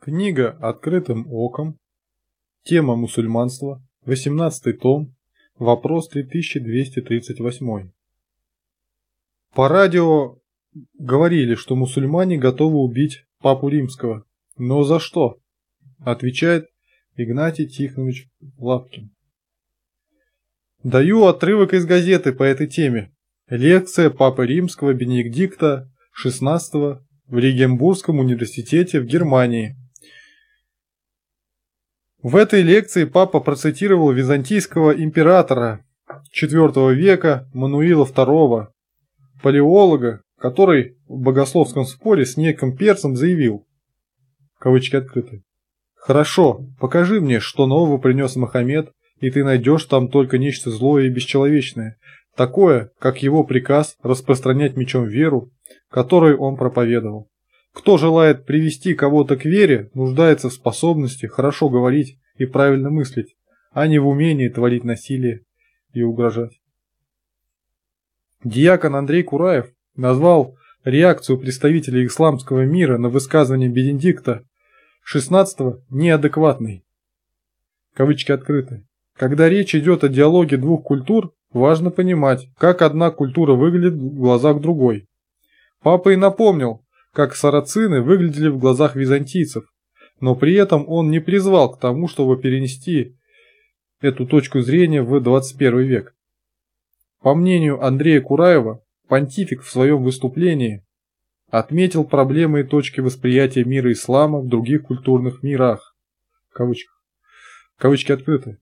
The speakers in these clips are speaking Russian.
Книга «Открытым оком», тема мусульманство, 18 том, вопрос 3238. По радио говорили, что мусульмане готовы убить папу римского. Но за что? Отвечает Игнатий Тихонович Лапкин. Даю отрывок из газеты по этой теме. Лекция Папы Римского Бенедикта XVI в Регенбургском университете в Германии в этой лекции папа процитировал византийского императора IV века Мануила II, палеолога, который в богословском споре с неким перцем заявил, кавычки открыты, «Хорошо, покажи мне, что нового принес Мохаммед, и ты найдешь там только нечто злое и бесчеловечное, такое, как его приказ распространять мечом веру, которую он проповедовал. Кто желает привести кого-то к вере, нуждается в способности хорошо говорить и правильно мыслить, а не в умении творить насилие и угрожать. Диакон Андрей Кураев назвал реакцию представителей исламского мира на высказывание Бенедикта 16-го неадекватной. Кавычки открыты. Когда речь идет о диалоге двух культур, важно понимать, как одна культура выглядит в глазах другой. Папа и напомнил, как сарацины выглядели в глазах византийцев, но при этом он не призвал к тому, чтобы перенести эту точку зрения в 21 век. По мнению Андрея Кураева, понтифик в своем выступлении отметил проблемы и точки восприятия мира ислама в других культурных мирах. Кавычках. Кавычки открыты.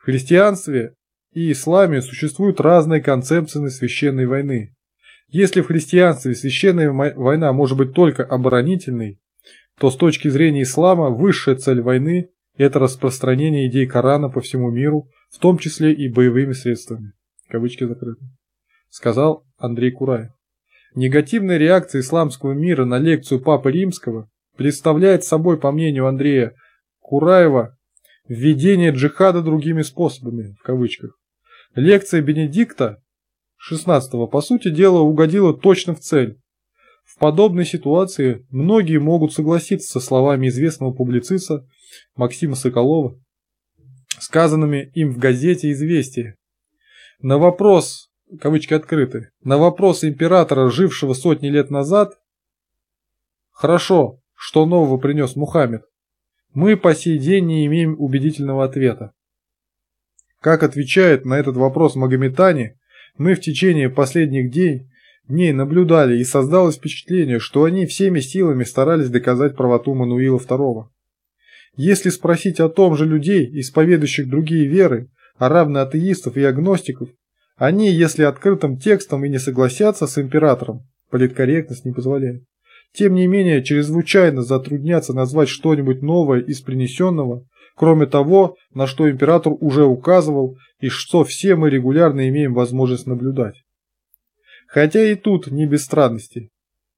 В христианстве и исламе существуют разные концепции на священной войны. Если в христианстве священная война может быть только оборонительной, то с точки зрения ислама высшая цель войны – это распространение идей Корана по всему миру, в том числе и боевыми средствами. Кавычки закрыты. Сказал Андрей Курай. Негативная реакция исламского мира на лекцию Папы Римского представляет собой, по мнению Андрея Кураева, введение джихада другими способами, в кавычках. Лекция Бенедикта XVI, по сути дела, угодила точно в цель. В подобной ситуации многие могут согласиться со словами известного публициста Максима Соколова, сказанными им в газете «Известия». На вопрос, кавычки открыты, на вопрос императора, жившего сотни лет назад, «Хорошо, что нового принес Мухаммед?» Мы по сей день не имеем убедительного ответа. Как отвечает на этот вопрос магометане, мы в течение последних дней, дней наблюдали и создалось впечатление, что они всеми силами старались доказать правоту Мануила II. Если спросить о том же людей, исповедующих другие веры, а равно атеистов и агностиков, они, если открытым текстом и не согласятся с императором, политкорректность не позволяет. Тем не менее, чрезвычайно затруднятся назвать что-нибудь новое из принесенного, Кроме того, на что император уже указывал и что все мы регулярно имеем возможность наблюдать. Хотя и тут не без странностей.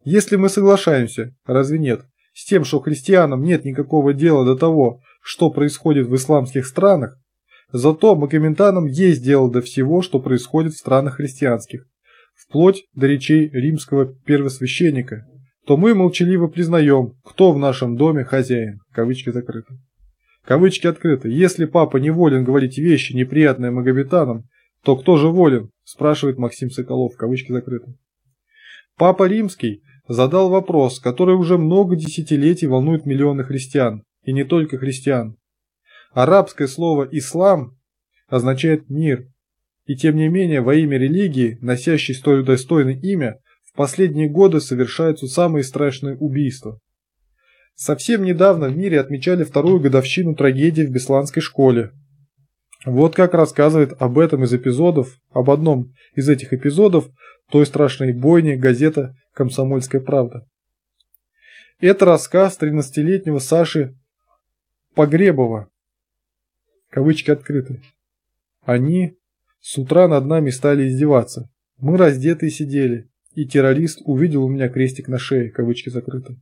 Если мы соглашаемся, разве нет, с тем, что христианам нет никакого дела до того, что происходит в исламских странах, зато магометанам есть дело до всего, что происходит в странах христианских, вплоть до речей римского первосвященника, то мы молчаливо признаем, кто в нашем доме хозяин. Кавычки закрыты. Кавычки открыты. «Если папа не волен говорить вещи, неприятные магометанам, то кто же волен?» – спрашивает Максим Соколов. Кавычки закрыты. Папа Римский задал вопрос, который уже много десятилетий волнует миллионы христиан, и не только христиан. Арабское слово «ислам» означает «мир», и тем не менее во имя религии, носящей столь достойное имя, в последние годы совершаются самые страшные убийства. Совсем недавно в мире отмечали вторую годовщину трагедии в Бесланской школе. Вот как рассказывает об этом из эпизодов, об одном из этих эпизодов той страшной бойни газета «Комсомольская правда». Это рассказ 13-летнего Саши Погребова. Кавычки открыты. Они с утра над нами стали издеваться. Мы раздетые сидели, и террорист увидел у меня крестик на шее, кавычки закрыты.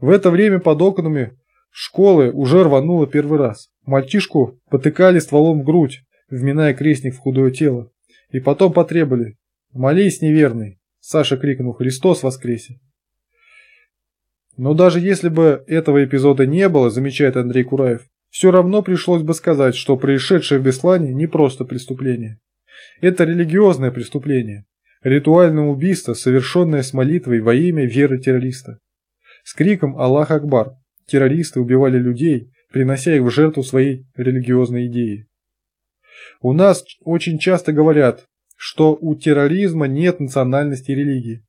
В это время под окнами школы уже рвануло первый раз. Мальчишку потыкали стволом в грудь, вминая крестник в худое тело. И потом потребовали «Молись, неверный!» Саша крикнул «Христос воскресе!» Но даже если бы этого эпизода не было, замечает Андрей Кураев, все равно пришлось бы сказать, что происшедшее в Беслане не просто преступление. Это религиозное преступление, ритуальное убийство, совершенное с молитвой во имя веры террориста с криком «Аллах Акбар!» террористы убивали людей, принося их в жертву своей религиозной идеи. У нас очень часто говорят, что у терроризма нет национальности и религии.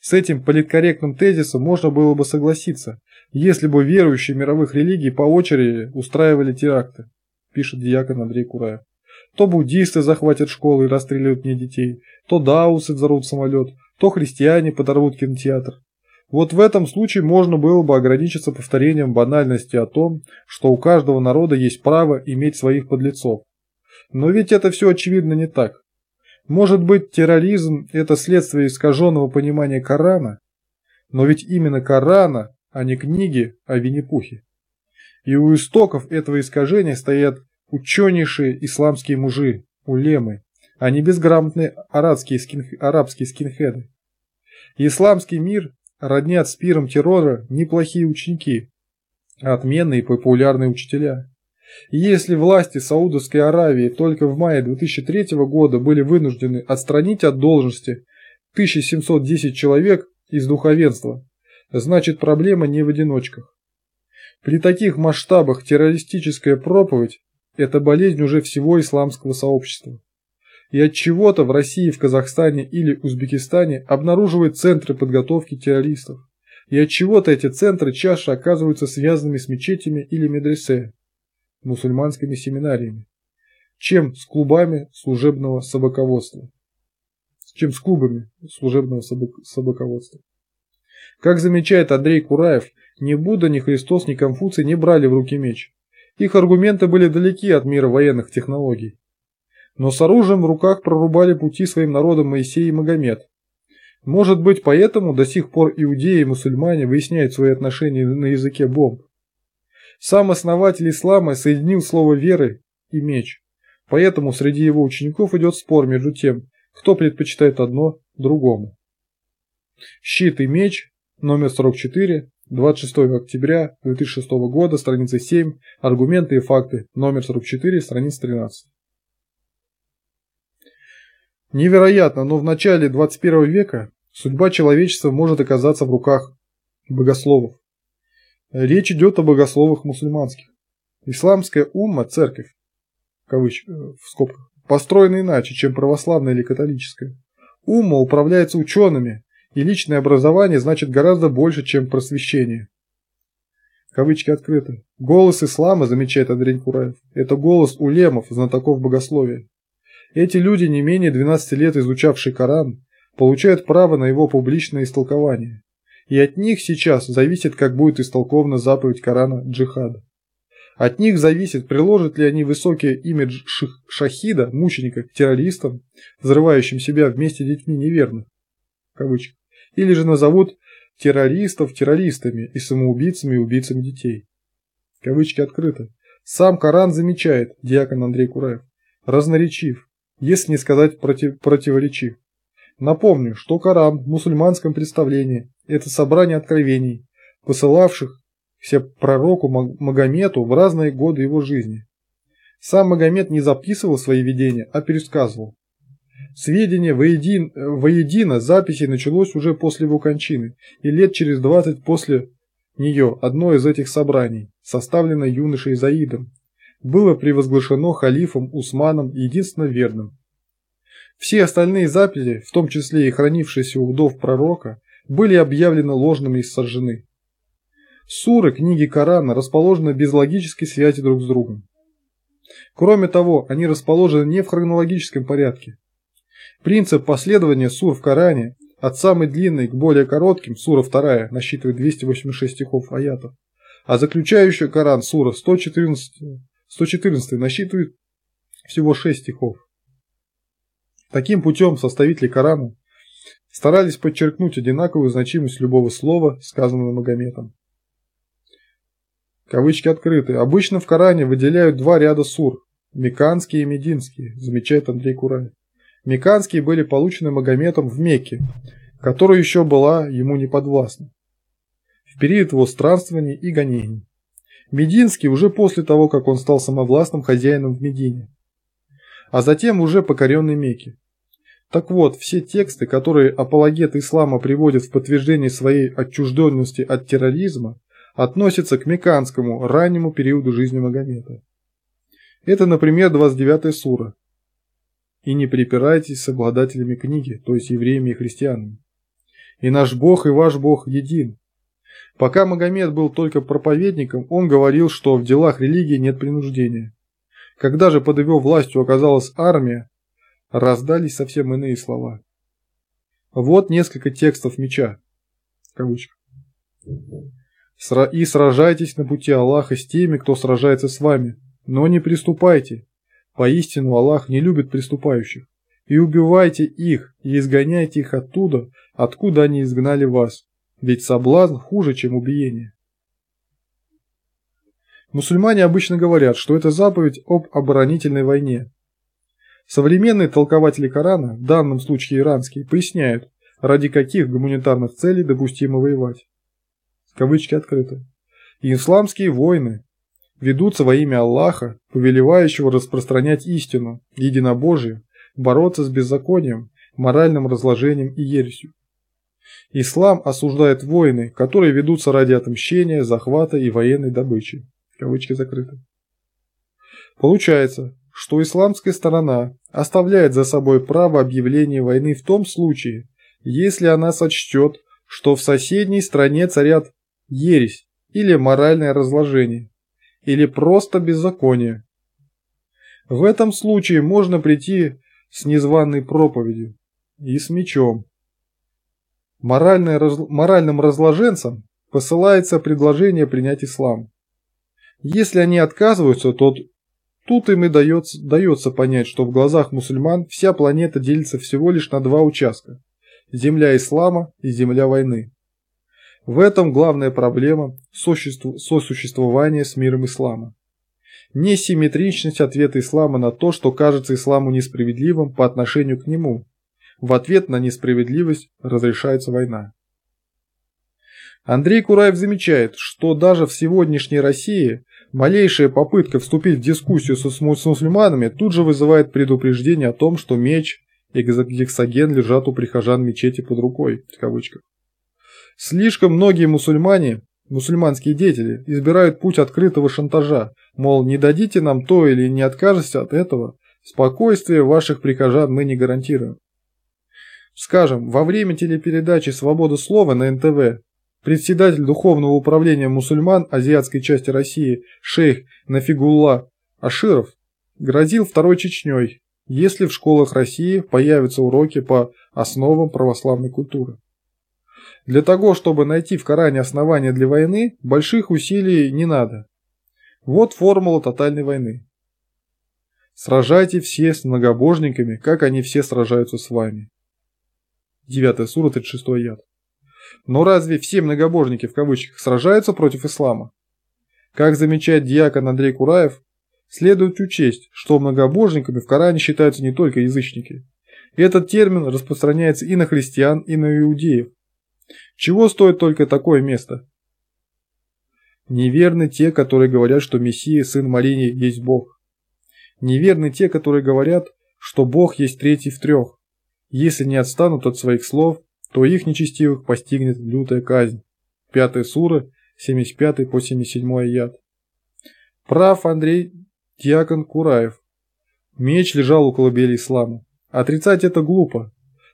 С этим политкорректным тезисом можно было бы согласиться, если бы верующие мировых религий по очереди устраивали теракты, пишет диакон Андрей Кураев. То буддисты захватят школы и расстреливают не детей, то даусы взорвут самолет, то христиане подорвут кинотеатр. Вот в этом случае можно было бы ограничиться повторением банальности о том, что у каждого народа есть право иметь своих подлецов. Но ведь это все очевидно не так. Может быть, терроризм – это следствие искаженного понимания Корана? Но ведь именно Корана, а не книги о Винни-Пухе. И у истоков этого искажения стоят ученейшие исламские мужи, улемы, а не безграмотные арабские, арабские скинхеды. Исламский мир родня спиром террора неплохие ученики, отменные и популярные учителя. И если власти Саудовской Аравии только в мае 2003 года были вынуждены отстранить от должности 1710 человек из духовенства, значит проблема не в одиночках. При таких масштабах террористическая проповедь – это болезнь уже всего исламского сообщества и от чего-то в России, в Казахстане или Узбекистане обнаруживает центры подготовки террористов. И от чего-то эти центры чаще оказываются связанными с мечетями или медресе, мусульманскими семинариями, чем с клубами служебного собаководства. Чем с клубами служебного собаководства. Как замечает Андрей Кураев, ни Будда, ни Христос, ни Конфуций не брали в руки меч. Их аргументы были далеки от мира военных технологий но с оружием в руках прорубали пути своим народам Моисей и Магомед. Может быть, поэтому до сих пор иудеи и мусульмане выясняют свои отношения на языке бомб. Сам основатель ислама соединил слово «веры» и «меч». Поэтому среди его учеников идет спор между тем, кто предпочитает одно другому. Щит и меч, номер 44, 26 октября 2006 года, страница 7, аргументы и факты, номер 44, страница 13. Невероятно, но в начале 21 века судьба человечества может оказаться в руках богословов. Речь идет о богословах мусульманских. Исламская умма, церковь, в, кавыч, э, в скобках, построена иначе, чем православная или католическая. Умма управляется учеными, и личное образование значит гораздо больше, чем просвещение. Кавычки открыты. Голос ислама, замечает Андрей Кураев, это голос улемов, знатоков богословия. Эти люди, не менее 12 лет изучавшие Коран, получают право на его публичное истолкование. И от них сейчас зависит, как будет истолкована заповедь Корана джихада. От них зависит, приложат ли они высокий имидж шахида, мученика, террористам, взрывающим себя вместе с детьми неверных, кавычек, или же назовут террористов террористами и самоубийцами и убийцами детей. Кавычки открыты. Сам Коран замечает, диакон Андрей Кураев, разноречив, если не сказать против, противоречив. Напомню, что Коран в мусульманском представлении – это собрание откровений, посылавших все пророку Магомету в разные годы его жизни. Сам Магомед не записывал свои видения, а пересказывал. Сведения воедино, воедино записи началось уже после его кончины, и лет через 20 после нее одно из этих собраний, составлено юношей Заидом, было превозглашено халифом Усманом единственно верным. Все остальные записи, в том числе и хранившиеся у вдов пророка, были объявлены ложными и сожжены. Суры книги Корана расположены без логической связи друг с другом. Кроме того, они расположены не в хронологическом порядке. Принцип последования сур в Коране от самой длинной к более коротким, сура вторая насчитывает 286 стихов аятов, а заключающая Коран сура 114 114 насчитывает всего 6 стихов. Таким путем составители Корана старались подчеркнуть одинаковую значимость любого слова, сказанного Магометом. Кавычки открыты. Обычно в Коране выделяют два ряда сур – меканские и мединские, замечает Андрей Курай. Меканские были получены Магометом в Мекке, которая еще была ему неподвластна в период его странствований и гонений. Мединский уже после того, как он стал самовластным хозяином в Медине, а затем уже покоренный Мекке. Так вот, все тексты, которые апологеты ислама приводят в подтверждение своей отчужденности от терроризма, относятся к меканскому раннему периоду жизни Магомета. Это, например, 29 сура. «И не припирайтесь с обладателями книги, то есть евреями и христианами. И наш Бог и ваш Бог един, Пока Магомед был только проповедником, он говорил, что в делах религии нет принуждения. Когда же под его властью оказалась армия, раздались совсем иные слова. Вот несколько текстов меча. В «И сражайтесь на пути Аллаха с теми, кто сражается с вами, но не приступайте. Поистину Аллах не любит приступающих. И убивайте их, и изгоняйте их оттуда, откуда они изгнали вас. Ведь соблазн хуже, чем убиение. Мусульмане обычно говорят, что это заповедь об оборонительной войне. Современные толкователи Корана, в данном случае иранские, поясняют, ради каких гуманитарных целей допустимо воевать. Кавычки открыты. исламские войны ведутся во имя Аллаха, повелевающего распространять истину, единобожие, бороться с беззаконием, моральным разложением и ересью. Ислам осуждает войны, которые ведутся ради отмщения, захвата и военной добычи. Кавычки закрыты. Получается, что исламская сторона оставляет за собой право объявления войны в том случае, если она сочтет, что в соседней стране царят ересь или моральное разложение, или просто беззаконие. В этом случае можно прийти с незваной проповедью и с мечом, раз... моральным разложенцам посылается предложение принять ислам. Если они отказываются, то тут им и дается, дается понять, что в глазах мусульман вся планета делится всего лишь на два участка – земля ислама и земля войны. В этом главная проблема сосуществ... сосуществования с миром ислама. Несимметричность ответа ислама на то, что кажется исламу несправедливым по отношению к нему, в ответ на несправедливость разрешается война. Андрей Кураев замечает, что даже в сегодняшней России малейшая попытка вступить в дискуссию с, с мусульманами тут же вызывает предупреждение о том, что меч и гексоген лежат у прихожан мечети под рукой, в кавычках. Слишком многие мусульмане, мусульманские деятели, избирают путь открытого шантажа, мол, не дадите нам то или не откажете от этого, спокойствие ваших прихожан мы не гарантируем. Скажем, во время телепередачи «Свобода слова» на НТВ председатель Духовного управления мусульман азиатской части России шейх Нафигулла Аширов грозил второй Чечней, если в школах России появятся уроки по основам православной культуры. Для того, чтобы найти в Коране основания для войны, больших усилий не надо. Вот формула тотальной войны. Сражайте все с многобожниками, как они все сражаются с вами. 9 сура, 36 яд. Но разве все многобожники в кавычках сражаются против ислама? Как замечает диакон Андрей Кураев, следует учесть, что многобожниками в Коране считаются не только язычники. Этот термин распространяется и на христиан, и на иудеев. Чего стоит только такое место? Неверны те, которые говорят, что Мессия, сын Марии, есть Бог. Неверны те, которые говорят, что Бог есть третий в трех. Если не отстанут от своих слов, то их нечестивых постигнет лютая казнь. Пятая сура, 75 по 77 яд. Прав Андрей Дьякон Кураев. Меч лежал около колыбели ислама. Отрицать это глупо.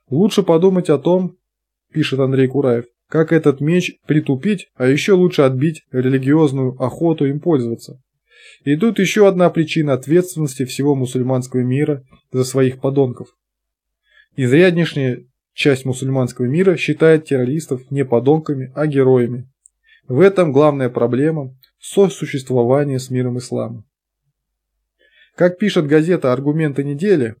Лучше подумать о том, пишет Андрей Кураев, как этот меч притупить, а еще лучше отбить религиозную охоту им пользоваться. И тут еще одна причина ответственности всего мусульманского мира за своих подонков. Изряднейшая часть мусульманского мира считает террористов не подонками, а героями. В этом главная проблема – сосуществования с миром ислама. Как пишет газета «Аргументы недели»,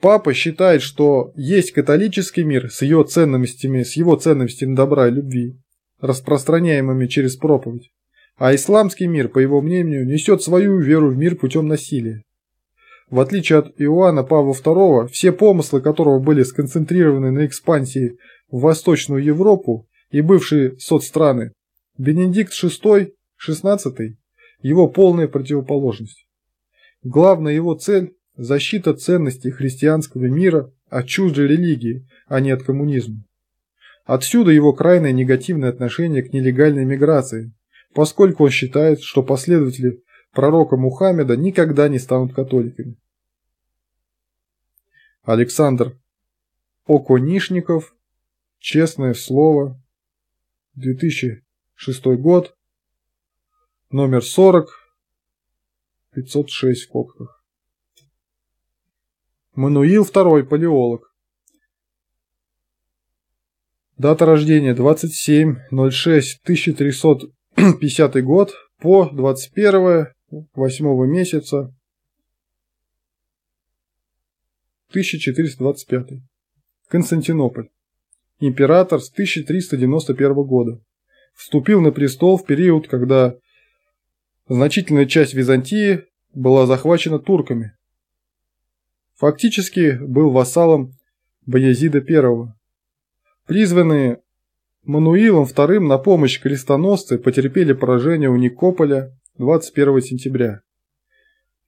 Папа считает, что есть католический мир с его ценностями, с его ценностями добра и любви, распространяемыми через проповедь, а исламский мир, по его мнению, несет свою веру в мир путем насилия. В отличие от Иоанна Павла II, все помыслы которого были сконцентрированы на экспансии в Восточную Европу и бывшие соцстраны, Бенедикт VI, XVI – его полная противоположность. Главная его цель – защита ценностей христианского мира от чуждой религии, а не от коммунизма. Отсюда его крайне негативное отношение к нелегальной миграции, поскольку он считает, что последователи пророка Мухаммеда никогда не станут католиками. Александр Оконишников, Честное слово, 2006 год, номер 40, 506 в копках. Мануил II, палеолог. Дата рождения 27.06.1350 год по 21 восьмого месяца 1425. Константинополь. Император с 1391 года. Вступил на престол в период, когда значительная часть Византии была захвачена турками. Фактически был вассалом Баязида I. Призванные Мануилом II на помощь крестоносцы потерпели поражение у Никополя 21 сентября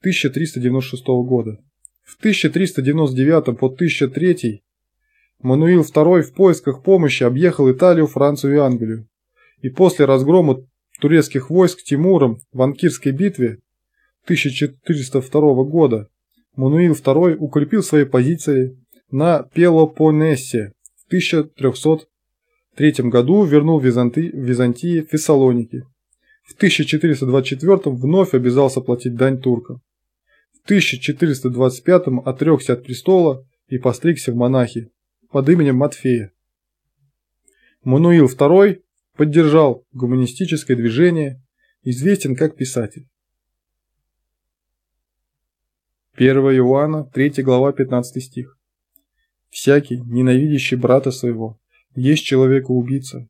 1396 года. В 1399 по 1003 Мануил II в поисках помощи объехал Италию, Францию и Англию. И после разгрома турецких войск Тимуром в Анкирской битве 1402 года Мануил II укрепил свои позиции на Пелопоннесе в 1303 году вернул Византи... Византии Фессалоники. В 1424 вновь обязался платить дань туркам. В 1425 отрекся от престола и постригся в монахи под именем Матфея. Мануил II поддержал гуманистическое движение, известен как писатель. 1 Иоанна, 3 глава, 15 стих. «Всякий, ненавидящий брата своего, есть человека-убийца,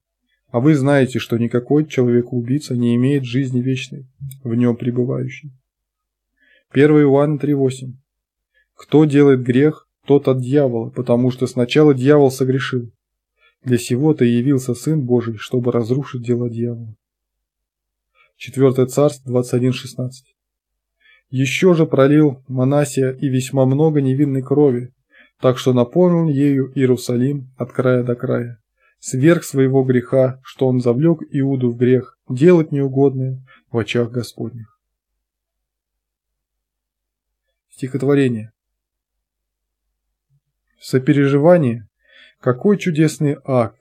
а вы знаете, что никакой человек-убийца не имеет жизни вечной, в нем пребывающей. 1 Иоанна 3.8. Кто делает грех, тот от дьявола, потому что сначала дьявол согрешил. Для сего-то явился Сын Божий, чтобы разрушить дело дьявола. 4 Царство 21.16. Еще же пролил Манасия и весьма много невинной крови, так что наполнил ею Иерусалим от края до края сверх своего греха, что он завлек Иуду в грех, делать неугодное в очах Господних. Стихотворение. Сопереживание – какой чудесный акт,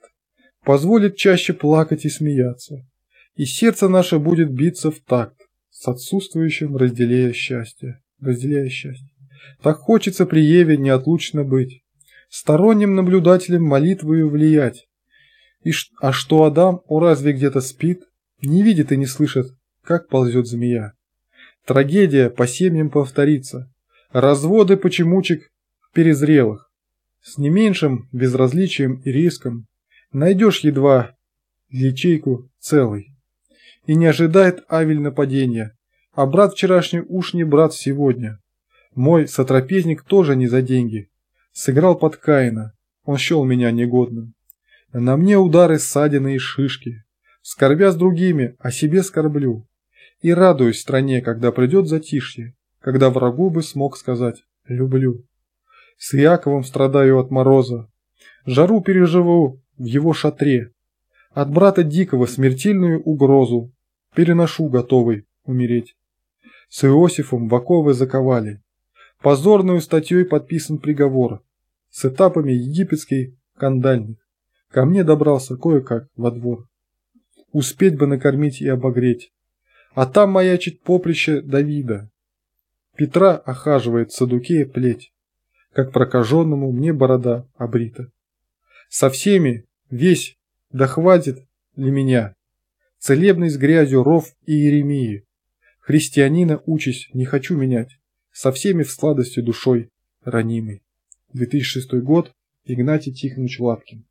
позволит чаще плакать и смеяться, и сердце наше будет биться в такт с отсутствующим разделяя счастье, разделяя счастье. Так хочется при Еве неотлучно быть, сторонним наблюдателем молитвою влиять, и ш... А что Адам, у разве где-то спит? Не видит и не слышит, как ползет змея. Трагедия по семьям повторится. Разводы почемучек перезрелых. С не меньшим безразличием и риском найдешь едва ячейку целой. И не ожидает Авель нападения, а брат вчерашний уж не брат сегодня. Мой сотрапезник тоже не за деньги. Сыграл под Каина, он счел меня негодным. На мне удары, ссадины и шишки. Скорбя с другими, о себе скорблю. И радуюсь стране, когда придет затишье, когда врагу бы смог сказать «люблю». С Яковом страдаю от мороза. Жару переживу в его шатре. От брата Дикого смертельную угрозу. Переношу, готовый умереть. С Иосифом в оковы заковали. Позорную статьей подписан приговор. С этапами египетский кандальник. Ко мне добрался кое-как во двор. Успеть бы накормить и обогреть. А там маячит поприще Давида. Петра охаживает Садукея плеть. Как прокаженному мне борода обрита. Со всеми, весь, да хватит ли меня? Целебный с грязью ров и Еремии. Христианина учись, не хочу менять. Со всеми в сладости душой ранимый. 2006 год. Игнатий Тихонович Лапкин.